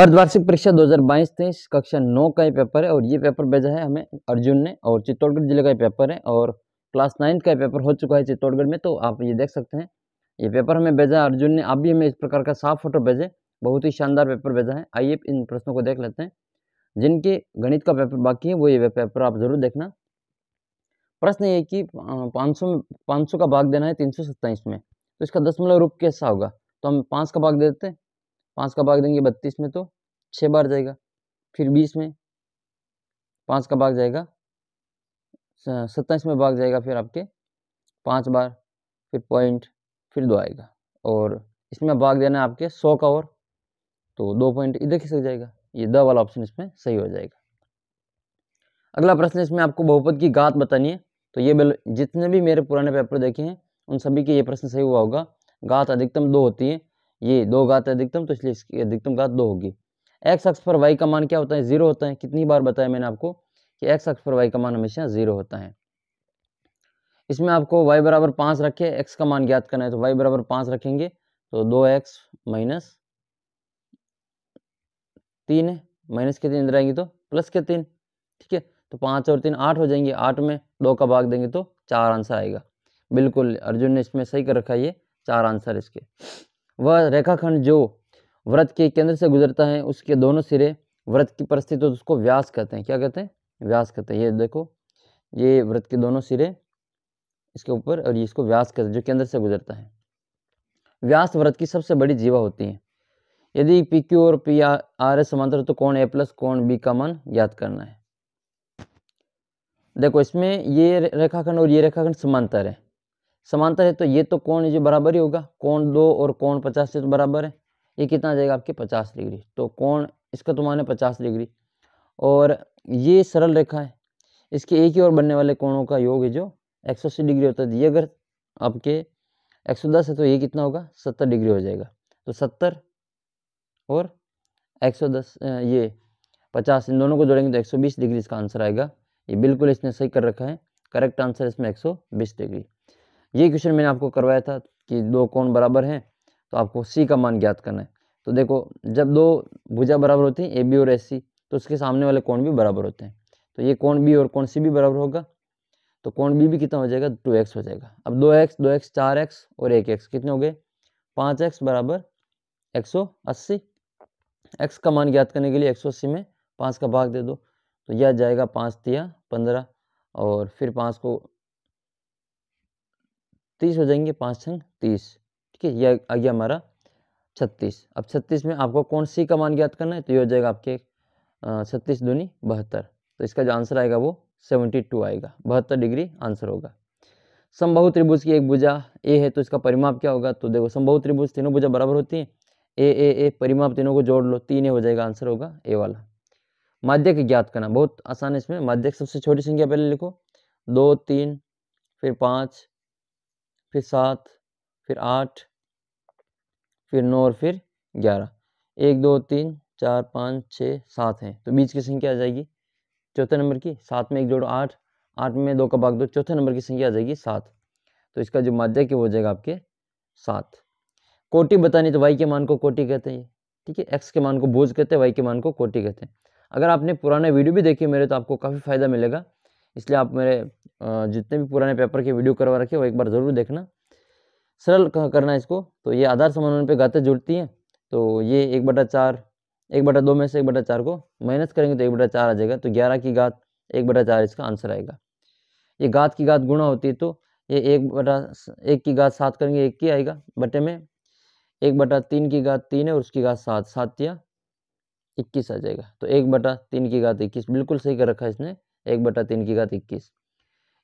अर्धवार्षिक परीक्षा 2022-23 कक्षा नौ का ही पेपर है और ये पेपर भेजा है हमें अर्जुन ने और चित्तौड़गढ़ जिले का ही पेपर है और क्लास नाइन्थ का पेपर हो चुका है चित्तौड़गढ़ में तो आप ये देख सकते हैं ये पेपर हमें भेजा है अर्जुन ने आप भी हमें इस प्रकार का साफ फोटो भेजे बहुत ही शानदार पेपर भेजा है आइए इन प्रश्नों को देख लेते हैं जिनके गणित का पेपर बाकी है वो ये पेपर आप जरूर देखना प्रश्न ये कि पाँच सौ में पाँच सौ का भाग देना है तीन सौ सत्ताईस में तो इसका दशमलव रूप कैसा होगा तो हम पाँच का भाग दे देते हैं पाँच का भाग देंगे बत्तीस में तो छः बार जाएगा फिर बीस में पाँच का भाग जाएगा सत्ताईस में भाग जाएगा फिर आपके पाँच बार फिर पॉइंट फिर दो आएगा और इसमें भाग देना है आपके सौ का और तो दो पॉइंट इधर खिसक जाएगा ये द वाला ऑप्शन इसमें सही हो जाएगा अगला प्रश्न इसमें आपको बहुपद की गात बतानी है तो ये जितने भी मेरे पुराने पेपर देखे हैं उन सभी के ये प्रश्न सही हुआ होगा गात अधिकतम दो होती है ये दो घात है अधिकतम तो इसलिए इसकी अधिकतम घात दो होगी एक्स अक्ष पर वाई का मान क्या होता है जीरो होता है कितनी बार बताया मैंने आपको कि एक्स अक्ष पर वाई का मान हमेशा जीरो होता है इसमें आपको वाई बराबर पाँच रखे एक्स का मान ज्ञात करना है तो वाई बराबर पाँच रखेंगे तो दो एक्स माइनस तीन है माइनस के तीन रहेंगे तो प्लस के तीन ठीक है तो पाँच और तीन आठ हो जाएंगे आठ में दो का भाग देंगे तो चार आंसर आएगा बिल्कुल अर्जुन ने इसमें सही कर रखा है ये चार आंसर इसके वह रेखाखंड जो व्रत के केंद्र से गुजरता है उसके दोनों सिरे व्रत की परिस्थिति उसको व्यास कहते हैं क्या कहते हैं व्यास कहते हैं ये देखो ये व्रत के दोनों सिरे इसके ऊपर और ये इसको व्यास कहते हैं जो केंद्र से गुजरता है व्यास व्रत की सबसे बड़ी जीवा होती है यदि पी क्यू और पी आर एस समांतर तो कौन ए प्लस कौन बी का मान याद करना है देखो इसमें ये रेखाखंड और ये रेखाखंड समांतर है समांतर है तो ये तो कौन जो बराबर ही होगा कौन दो और कौन पचास से तो बराबर है ये कितना आ जाएगा आपके पचास डिग्री तो कौन इसका तो माने पचास डिग्री और ये सरल रेखा है इसके एक ही और बनने वाले कोणों का योग है जो एक सौ अस्सी डिग्री होता है ये अगर आपके एक सौ दस है तो ये कितना होगा सत्तर डिग्री हो जाएगा तो सत्तर और एक सौ दस ये पचास इन दोनों को जोड़ेंगे तो एक सौ बीस डिग्री इसका आंसर आएगा ये बिल्कुल इसने सही कर रखा है करेक्ट आंसर इसमें एक सौ बीस डिग्री ये क्वेश्चन मैंने आपको करवाया था कि दो कौन बराबर हैं तो आपको सी का मान ज्ञात करना है तो देखो जब दो भुजा बराबर होती हैं ए बी और ए सी तो उसके सामने वाले कौन भी बराबर होते हैं तो ये कौन बी और कौन सी भी बराबर होगा तो कौन बी भी कितना हो जाएगा टू एक्स हो जाएगा अब दो एक्स दो एक्स चार एक्स और एक एक्स कितने हो गए पाँच एक्स बराबर एक सौ अस्सी एक्स का मान ज्ञात करने के लिए एक सौ अस्सी में पाँच का भाग दे दो तो यह आ जाएगा पाँच तिया पंद्रह और फिर पाँच को तीस हो जाएंगे पाँच छंग तीस ठीक है यह आ गया हमारा छत्तीस अब छत्तीस में आपको कौन सी का मान ज्ञात करना है तो ये हो जाएगा आपके छत्तीस दूनी बहत्तर तो इसका जो आंसर आएगा वो सेवेंटी टू आएगा बहत्तर डिग्री आंसर होगा संभव त्रिभुज की एक भुजा ए है तो इसका परिमाप क्या होगा तो देखो संभव त्रिभुज तीनों भुजा बराबर होती है ए ए ए परिमाप तीनों को जोड़ लो तीन ए हो जाएगा आंसर होगा ए वाला माध्यक ज्ञात करना बहुत आसान है इसमें माध्यक सबसे छोटी संख्या पहले लिखो दो तीन फिर पाँच फिर सात फिर आठ फिर नौ और फिर ग्यारह एक दो तीन चार पाँच छः सात हैं तो बीच की संख्या आ जाएगी चौथे नंबर की सात में एक जोड़ो आठ आठ में दो का भाग दो चौथे नंबर की संख्या आ जाएगी सात तो इसका जो माध्यक है वो हो जाएगा आपके सात कोटि बतानी तो वाई के मान को कोटि कहते हैं ठीक है एक्स के मान को बोझ कहते हैं वाई के मान को कोटि कहते हैं अगर आपने पुराने वीडियो भी देखी मेरे तो आपको काफ़ी फ़ायदा मिलेगा इसलिए आप मेरे जितने भी पुराने पेपर के वीडियो करवा रखे वो एक बार ज़रूर देखना सरल करना इसको तो ये आधार समन्वय पे गाते जुड़ती हैं तो ये एक बटा चार एक बटा दो में से एक बटा चार को माइनस करेंगे तो एक बटा चार आ जाएगा तो ग्यारह की घात एक बटा चार इसका आंसर आएगा ये घात की घात गुणा होती है तो ये एक बटा एक की घात सात करेंगे एक की आएगा बटे में एक बटा तीन की घात तीन है और उसकी घात सात सात या इक्कीस आ जाएगा तो एक बटा तीन की घात इक्कीस बिल्कुल सही कर रखा है इसने एक बटा तीन की घात इक्कीस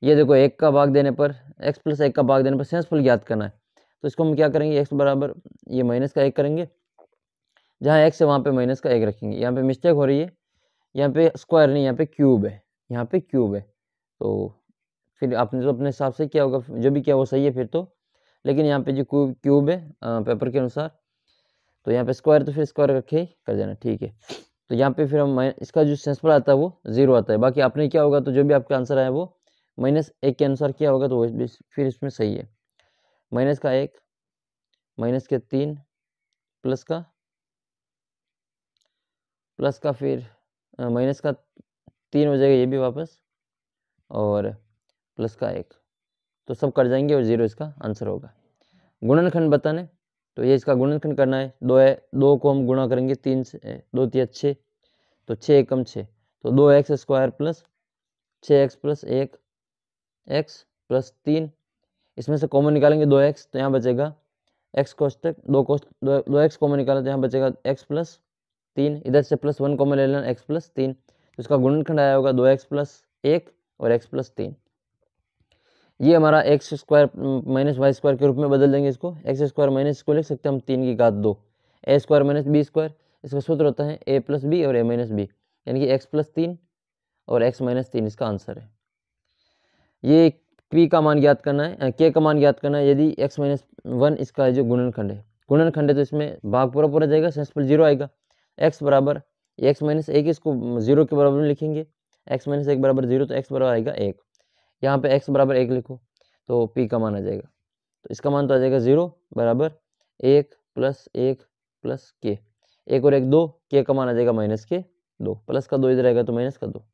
ये देखो एक का भाग देने पर एक्स प्लस एक का भाग देने पर सेंसफुल ज्ञात करना है तो इसको हम क्या करेंगे एक्स बराबर ये माइनस का एक करेंगे जहाँ एक्स है वहाँ पे माइनस का एक रखेंगे यहाँ पे मिस्टेक हो रही है यहाँ पे स्क्वायर नहीं यहाँ पे क्यूब है यहाँ पे क्यूब है तो फिर आपने तो अपने हिसाब से क्या होगा जो भी किया वो सही है फिर तो लेकिन यहाँ पे जो क्यूब क्यूब है पेपर के अनुसार तो यहाँ पे स्क्वायर तो फिर स्क्वायर रखे कर देना ठीक है तो यहाँ पे फिर हम माइन इसका जो सेंसफल आता है वो जीरो आता है बाकी आपने क्या होगा तो जो भी आपका आंसर आया वो माइनस एक के अनुसार क्या होगा तो वो फिर इसमें सही है माइनस का एक माइनस के तीन प्लस का प्लस का फिर माइनस का तीन हो जाएगा ये भी वापस और प्लस का एक तो सब कर जाएंगे और ज़ीरो इसका आंसर होगा गुणनखंड बताने तो ये इसका गुणनखंड करना है दो है दो को हम गुणा करेंगे तीन से दो तीन छः तो छः एकम छः तो दो एक्स स्क्वायर प्लस छः एक्स प्लस एक एक्स प्लस तीन इसमें से कॉमन निकालेंगे दो एक्स तो यहाँ बचेगा एक्स तक दो कोष्ट दो, दो एक्स कॉमन निकाला तो यहाँ बचेगा एक्स प्लस तीन इधर से प्लस वन कॉमन ले लेना एक्स प्लस तीन तो इसका गुणनखंड आया होगा दो एक्स प्लस एक और एक्स प्लस तीन ये हमारा x square minus y square के रूप में बदल देंगे इसको एक्स स्क्वायर माइनस इसको लिख सकते हैं हम तीन की घात दो a square minus b square इसका सूत्र होता है ए प्लस बी और ए माइनस बी यानी कि एक्स प्लस तीन और एक्स माइनस तीन इसका आंसर है ये पी का मान ज्ञात करना है के का मान ज्ञात करना है यदि एक्स माइनस वन इसका जो गुणनखंड है गुणनखंड है तो इसमें भाग पूरा पूरा जाएगा संस्पल जीरो आएगा एक्स बराबर एक्स माइनस एक इसको जीरो के बराबर में लिखेंगे एक्स माइनस एक बराबर जीरो तो एक्स बराबर आएगा एक यहाँ पे एक्स बराबर एक लिखो तो पी का मान आ जाएगा तो इसका मान तो आ जाएगा ज़ीरो बराबर एक प्लस एक प्लस के एक और एक दो के का मान आ जाएगा माइनस के दो प्लस का दो इधर आएगा तो माइनस का दो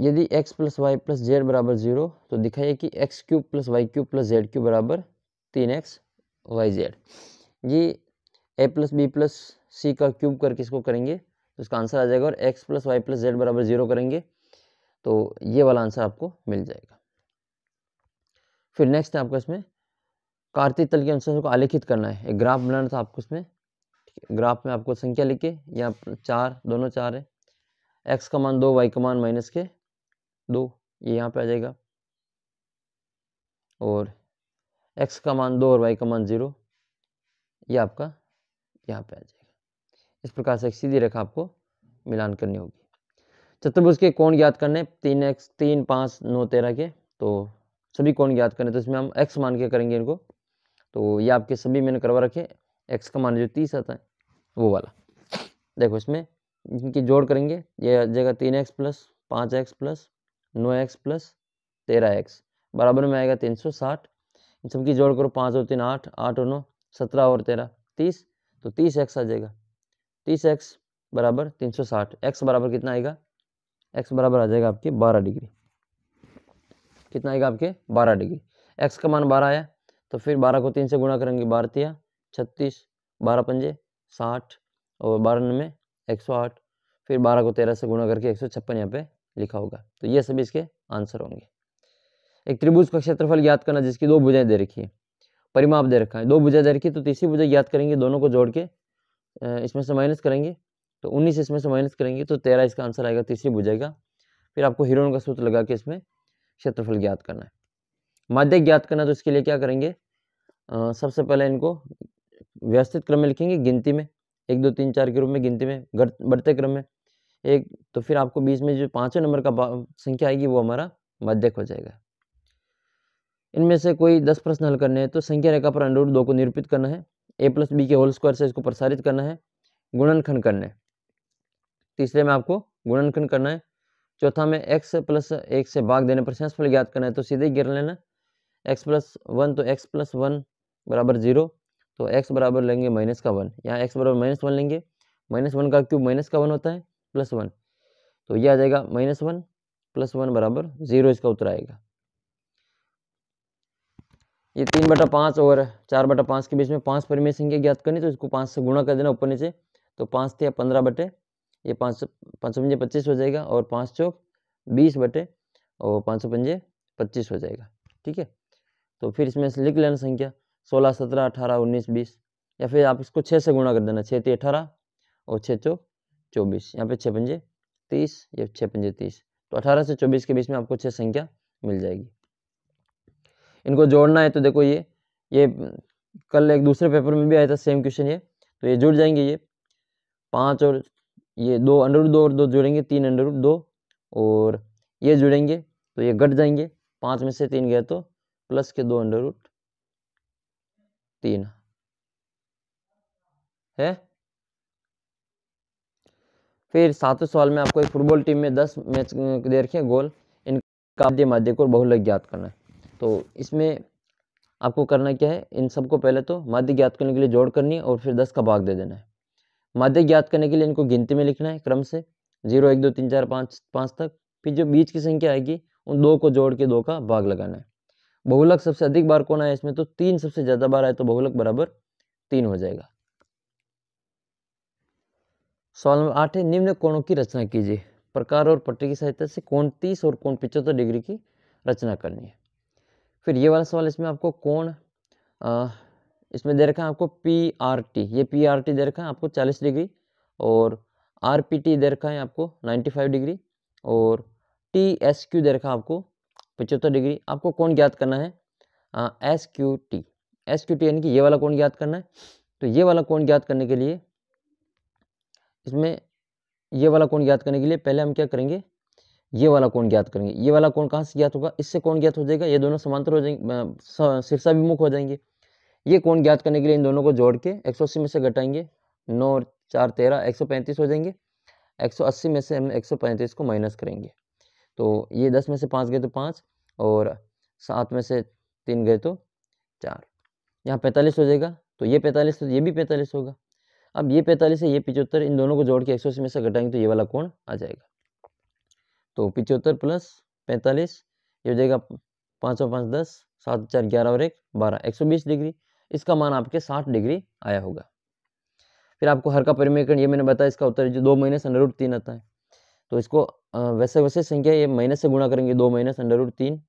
यदि x plus y plus z बराबर जीरो तो दिखाइए कि x cube plus y cube plus z cube बराबर तीन एक्स वाई जेड ये a plus b plus c का क्यूब करके इसको करेंगे तो इसका आंसर आ जाएगा और x plus y plus z बराबर जीरो करेंगे तो ये वाला आंसर आपको मिल जाएगा फिर नेक्स्ट है आपको इसमें कार्तिक तल के अनुसार को आलेखित करना है एक ग्राफ बनाना था आपको इसमें ग्राफ में आपको संख्या लिखे यहाँ चार दोनों चार है एक्स का मान दो वाई का मान माइनस के दो ये यहाँ पे आ जाएगा और एक्स का मान दो और वाई का मान ज़ीरो ये आपका यहाँ पे आ जाएगा इस प्रकार से एक सीधी रेखा आपको मिलान करनी होगी चतुर्भुज के कोण ज्ञात करने तीन एक्स तीन पाँच नौ तेरह के तो सभी कोण ज्ञात करने तो इसमें हम एक्स मान के करेंगे इनको तो ये आपके सभी मैंने करवा रखे एक्स का मान जो तीस आता है वो वाला देखो इसमें इनकी जोड़ करेंगे ये आ जाएगा तीन एक्स प्लस पाँच एक्स प्लस नौ एक्स प्लस तेरह एक्स बराबर में आएगा तीन सौ साठ इन सबकी जोड़ करो पाँच और तीन आठ आठ और नौ सत्रह और तेरह तीस तो तीस एक्स आ जाएगा तीस एक्स बराबर तीन सौ साठ एक्स बराबर कितना आएगा एक्स बराबर आ जाएगा आपके बारह डिग्री कितना आएगा आपके बारह डिग्री एक्स का मान बारह आया तो फिर बारह को तीन से गुणा करेंगे भारतीय छत्तीस बारह पंजे साठ और बारह में एक सौ आठ फिर बारह को तेरह से गुणा करके एक सौ छप्पन यहाँ पे लिखा होगा तो ये सभी इसके आंसर होंगे एक त्रिभुज का क्षेत्रफल ज्ञात करना जिसकी दो भुजाएं दे रखी है परिमाप दे रखा है दो भुजाएं दे रखी है तो तीसरी भुजा ज्ञात करेंगे दोनों को जोड़ के इसमें से माइनस करेंगे तो उन्नीस इसमें से माइनस करेंगे तो तेरह इसका आंसर आएगा तीसरी बुझेगा फिर आपको हीरोन का सूत्र लगा के इसमें क्षेत्रफल ज्ञात करना है माध्य ज्ञात करना तो इसके लिए क्या करेंगे आ, सबसे पहले इनको व्यवस्थित क्रम में लिखेंगे गिनती में एक दो तीन चार के रूप में गिनती में बढ़ते क्रम में एक तो फिर आपको बीच में जो पाँचों नंबर का संख्या आएगी वो हमारा माध्यक हो जाएगा इनमें से कोई दस प्रश्न हल करने हैं तो संख्या रेखा पर अनुरूप दो को निरूपित करना है ए प्लस बी के होल स्क्वायर से इसको प्रसारित करना है गुणनखंड करने तीसरे में आपको गुणनखंड करना है चौथा में एक्स प्लस एक से भाग देने पर संस्फल ज्ञात करना है तो सीधे ही गिर लेना एक्स प्लस वन तो एक्स प्लस वन बराबर जीरो तो एक्स बराबर लेंगे माइनस का वन यहाँ एक्स बराबर माइनस वन लेंगे माइनस वन का क्यूब माइनस का वन होता है प्लस वन तो ये आ जाएगा माइनस वन प्लस वन बराबर जीरो इसका उत्तर आएगा ये तीन बटा पाँच और चार बटा पाँच के बीच में पाँच परिमेय संख्या ज्ञात करनी तो इसको पाँच से गुणा कर देना ऊपर नीचे तो पाँच थे पंद्रह बटे ये पाँच सौ पाँच सौ पंजे पच्चीस हो जाएगा और पाँच चौक बीस बटे और पाँच सौ पंजे पच्चीस हो जाएगा ठीक है तो फिर इसमें से लिख लेना संख्या सोलह सत्रह अठारह उन्नीस बीस या फिर आप इसको छः से गुणा कर देना छः थे अठारह और छः चौक चौबीस यहाँ पे छः पंजे तीस या छः पंजे तीस तो अठारह से चौबीस के बीच में आपको छः संख्या मिल जाएगी इनको जोड़ना है तो देखो ये ये कल एक दूसरे पेपर में भी आया था सेम क्वेश्चन ये तो ये जुड़ जाएंगे ये पाँच और ये दो अंडर दो और दो जुड़ेंगे तीन अंडर दो और ये जुड़ेंगे तो ये घट जाएंगे पाँच में से तीन गया तो प्लस के दो अंडर तीन है फिर सातवें सवाल में आपको एक फुटबॉल टीम में दस मैच दे रखे गोल इनका माध्यम और बहुलक ज्ञात करना है तो इसमें आपको करना क्या है इन सबको पहले तो माध्य ज्ञात करने के लिए जोड़ करनी है और फिर दस का भाग दे देना है माध्य ज्ञात करने के लिए इनको गिनती में लिखना है क्रम से जीरो एक दो तीन चार पाँच पाँच तक फिर जो बीच की संख्या आएगी उन दो को जोड़ के दो का भाग लगाना है बहुलक सबसे अधिक बार कौन आया इसमें तो तीन सबसे ज़्यादा बार आए तो बहुलक बराबर तीन हो जाएगा सवाल नंबर आठ है निम्न कोणों की रचना कीजिए प्रकार और पट्टी की सहायता से कोण तीस और कोण पिचहत्तर डिग्री की रचना करनी है फिर ये वाला सवाल इसमें आपको कौन इसमें दे रखा है आपको पी आर टी ये पी आर टी दे रखा है आपको चालीस डिग्री और आर पी टी दे रखा है आपको नाइन्टी फाइव डिग्री और टी एस क्यू दे रखा है आपको पचहत्तर डिग्री आपको कौन ज्ञात करना है S Q T S Q T यानी कि ये वाला कौन ज्ञात करना है तो ये वाला कौन ज्ञात करने के लिए इसमें ये वाला कौन ज्ञात करने के लिए पहले हम क्या करेंगे ये वाला कौन ज्ञात करेंगे ये वाला कौन कहाँ से ज्ञात होगा इससे कौन ज्ञात हो जाएगा ये दोनों समांतर हो जाएंगे विमुख हो जाएंगे ये कौन ज्ञात करने के लिए इन दोनों को जोड़ के एक में से घटाएंगे नौ चार तेरह एक हो जाएंगे 180 में से हम पैंतीस को माइनस करेंगे तो ये 10 में से पाँच गए तो पाँच और सात में से तीन गए तो चार यहाँ पैंतालीस हो जाएगा तो ये पैंतालीस तो ये भी पैंतालीस होगा अब ये पैंतालीस है ये पिचहत्तर इन दोनों को जोड़ के एक में से घटाएंगे तो ये वाला कोण आ जाएगा तो पिचहत्तर प्लस पैंतालीस ये हो जाएगा पाँच सौ पाँच दस सात चार ग्यारह और एक बारह एक सौ बीस डिग्री इसका मान आपके साठ डिग्री आया होगा फिर आपको हर का परिमेकरण ये मैंने बताया इसका उत्तर जो दो महीने से अंडरवुड तीन आता है तो इसको वैसे वैसे संख्या ये महीने से गुणा करेंगे दो महीने से अंडरवुड तीन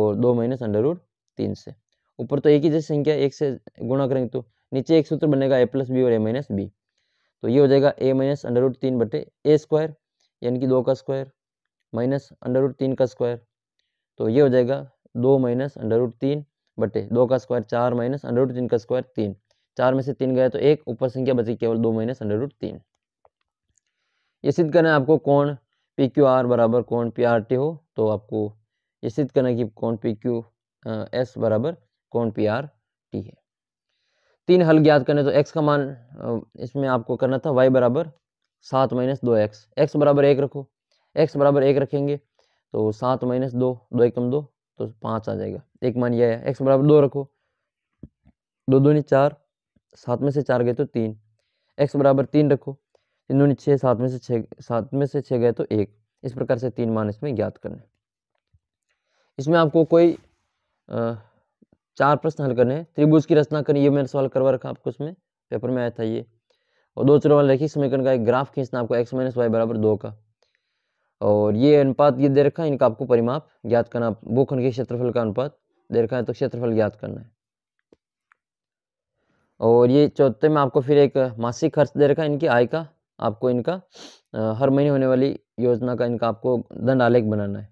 और दो महीने से अंडरवुड तीन से ऊपर तो एक ही जैसी संख्या एक से गुणा करेंगे तो नीचे एक सूत्र बनेगा ए प्लस बी और ए माइनस बी तो ये हो जाएगा ए माइनस अंडरवुड तीन बटे ए स्क्वायर यानी कि दो का स्क्वायर माइनस अंडर रूट तीन का स्क्वायर तो ये हो जाएगा दो माइनस अंडर रूट तीन बटे दो का स्क्वायर चार माइनस अंडर रूट तीन का स्क्वायर तीन चार में से तीन गया तो एक ऊपर संख्या बची केवल दो माइनस अंडर रूट तीन ये सिद्ध करना है आपको कौन पी क्यू आर बराबर कौन पी आर टी हो तो आपको ये सिद्ध करना कि कौन पी क्यू एस बराबर कौन पी आर टी है तीन हल ज्ञात करने तो एक्स का मान इसमें आपको करना था वाई बराबर सात माइनस दो एक्स एक्स बराबर एक रखो एक्स बराबर एक रखेंगे तो सात माइनस दो दो एकम दो तो पाँच आ जाएगा एक मान यह है एक्स बराबर दो रखो दो दो नहीं चार सात में से चार गए तो तीन एक्स बराबर तीन रखो तीन दो छः सात में से छः सात में से छः गए तो एक इस प्रकार से तीन मान इसमें ज्ञात करने इसमें आपको कोई आ, चार प्रश्न हल करने हैं त्रिभुज की रचना करनी ये मैंने सवाल करवा रखा आपको उसमें पेपर में आया था ये और दो चरों वाले रखी समीकरण का एक ग्राफ खींचना आपको एक्स माइनस वाई बराबर दो का और ये अनुपात ये दे रखा है इनका आपको परिमाप ज्ञात करना भूखंड के क्षेत्रफल का अनुपात दे रखा है तो क्षेत्रफल ज्ञात करना है और ये चौथे में आपको फिर एक मासिक खर्च दे रखा है इनकी आय का आपको इनका हर महीने होने वाली योजना का इनका आपको दंड आलेख बनाना है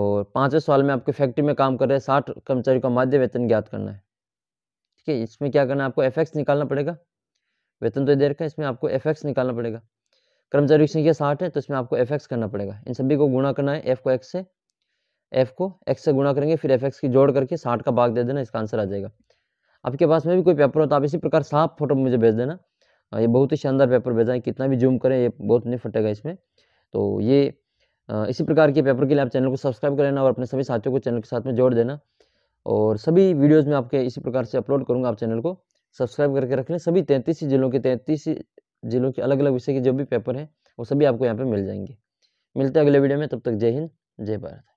और पाँचवें सवाल में आपके फैक्ट्री में काम कर रहे साठ कर्मचारी का माध्य वेतन ज्ञात करना है ठीक है इसमें क्या करना है आपको एफ निकालना पड़ेगा वेतन तो दे रखा है इसमें आपको एफ निकालना पड़ेगा कर्मचारी की संख्या साठ है तो इसमें आपको एफ एक्स करना पड़ेगा इन सभी को गुणा करना है एफ को एक्स से एफ को एक्स से गुणा करेंगे फिर एफ एक्स की जोड़ करके साठ का भाग दे देना इसका आंसर आ जाएगा आपके पास में भी कोई पेपर हो तो आप इसी प्रकार साफ फोटो मुझे भेज देना ये बहुत ही शानदार पेपर भेजा है कितना भी जूम करें ये बहुत नहीं फटेगा इसमें तो ये इसी प्रकार के पेपर के लिए आप चैनल को सब्सक्राइब कर लेना और अपने सभी साथियों को चैनल के साथ में जोड़ देना और सभी वीडियोज़ में आपके इसी प्रकार से अपलोड करूँगा आप चैनल को सब्सक्राइब करके रख लें सभी तैंतीस जिलों के तैंतीस जिलों के अलग अलग विषय के जो भी पेपर हैं वो सभी आपको यहाँ पर मिल जाएंगे मिलते हैं अगले वीडियो में तब तक जय हिंद जय भारत